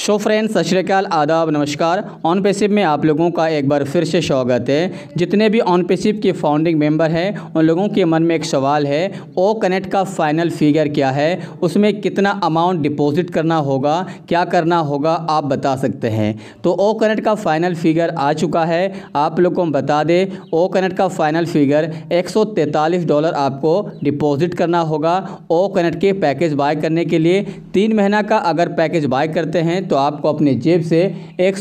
show friend सत श्रीकाल आदाब नमस्कार ऑन पेसिप में आप लोगों का एक बार फिर से स्वागत है जितने भी ऑन पेसिप के फाउंडिंग मेंबर हैं उन लोगों के मन में एक सवाल है ओ कनेक्ट का फाइनल फिगर क्या है उसमें कितना अमाउंट डिपॉजिट करना होगा क्या करना होगा आप बता सकते हैं तो ओ कनेक्ट का फाइनल फिगर आ चुका है आप लोग को बता दें ओ कनेक्ट का फाइनल फिगर एक डॉलर आपको डिपॉजिट करना होगा ओ कनेक्ट के पैकेज बाय करने के लिए तीन महीना का अगर पैकेज बाय करते हैं हैं तो आपको अपने जेब से एक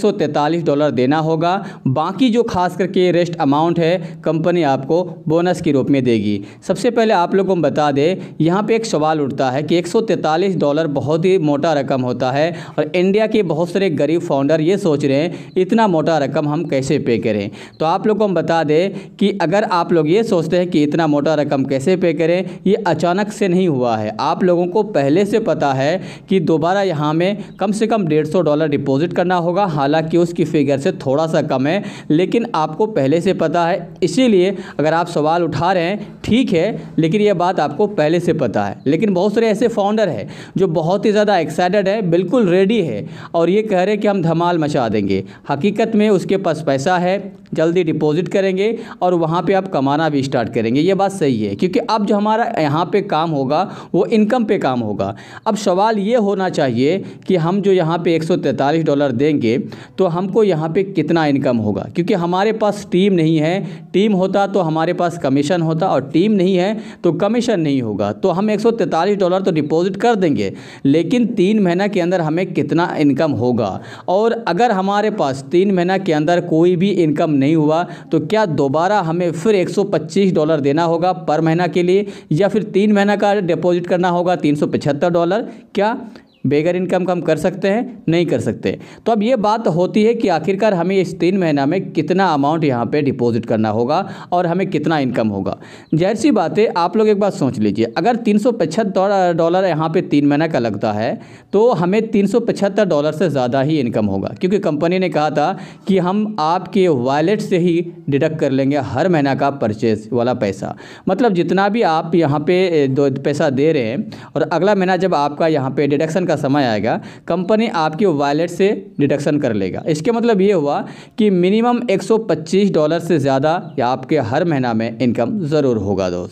डॉलर देना होगा बाकी जो खास करके रेस्ट अमाउंट है कंपनी आपको बोनस के रूप में देगी सबसे पहले आप लोगों को बता दें यहाँ पे एक सवाल उठता है कि एक डॉलर बहुत ही मोटा रकम होता है और इंडिया के बहुत सारे गरीब फाउंडर ये सोच रहे हैं इतना मोटा रकम हम कैसे पे करें तो आप लोग को हम बता दें कि अगर आप लोग ये सोचते हैं कि इतना मोटा रकम कैसे पे करें ये अचानक से नहीं हुआ है आप लोगों को पहले से पता है कि दोबारा यहाँ में कम से कम डेढ़ सौ डॉलर डिपॉजिट करना होगा हालांकि उसकी फिगर से थोड़ा सा कम है लेकिन आपको पहले से पता है इसीलिए अगर आप सवाल उठा रहे हैं ठीक है लेकिन यह बात आपको पहले से पता है लेकिन बहुत सारे ऐसे फाउंडर हैं जो बहुत ही ज़्यादा एक्साइटेड है बिल्कुल रेडी है और ये कह रहे कि हम धमाल मचा देंगे हकीकत में उसके पास पैसा है जल्दी डिपॉजिट करेंगे और वहाँ पे आप कमाना भी स्टार्ट करेंगे ये बात सही है क्योंकि अब जो हमारा यहाँ पे काम होगा वो इनकम पे काम होगा अब सवाल ये होना चाहिए कि हम जो यहाँ पे 143 डॉलर देंगे तो हमको यहाँ पे कितना इनकम होगा क्योंकि हमारे पास टीम नहीं है टीम होता तो हमारे पास कमीशन होता और टीम नहीं है तो कमीशन नहीं होगा तो हम 143 डॉलर तो डिपॉजिट कर देंगे लेकिन तीन महीना के अंदर हमें कितना इनकम होगा और अगर हमारे पास तीन महीना के अंदर कोई भी इनकम नहीं हुआ तो क्या दोबारा हमें फिर एक डॉलर देना होगा पर महीना के लिए या फिर तीन महीना का डिपॉजिट करना होगा तीन डॉलर क्या बेगर इनकम कम कर सकते हैं नहीं कर सकते तो अब ये बात होती है कि आखिरकार हमें इस तीन महीना में कितना अमाउंट यहाँ पे डिपॉजिट करना होगा और हमें कितना इनकम होगा जहर सी बात है आप लोग एक बात सोच लीजिए अगर तीन डॉलर यहाँ पे तीन महीना का लगता है तो हमें तीन डॉलर से ज़्यादा ही इनकम होगा क्योंकि कंपनी ने कहा था कि हम आपके वॉलेट से ही डिडक्ट कर लेंगे हर महीना का परचेज वाला पैसा मतलब जितना भी आप यहाँ पर पैसा दे रहे हैं और अगला महीना जब आपका यहाँ पर डिडक्शन का समय आएगा कंपनी आपकी वॉलेट से डिडक्शन कर लेगा इसके मतलब ये हुआ कि मिनिमम 125 डॉलर से ज़्यादा आपके हर महीना में इनकम ज़रूर होगा दोस्त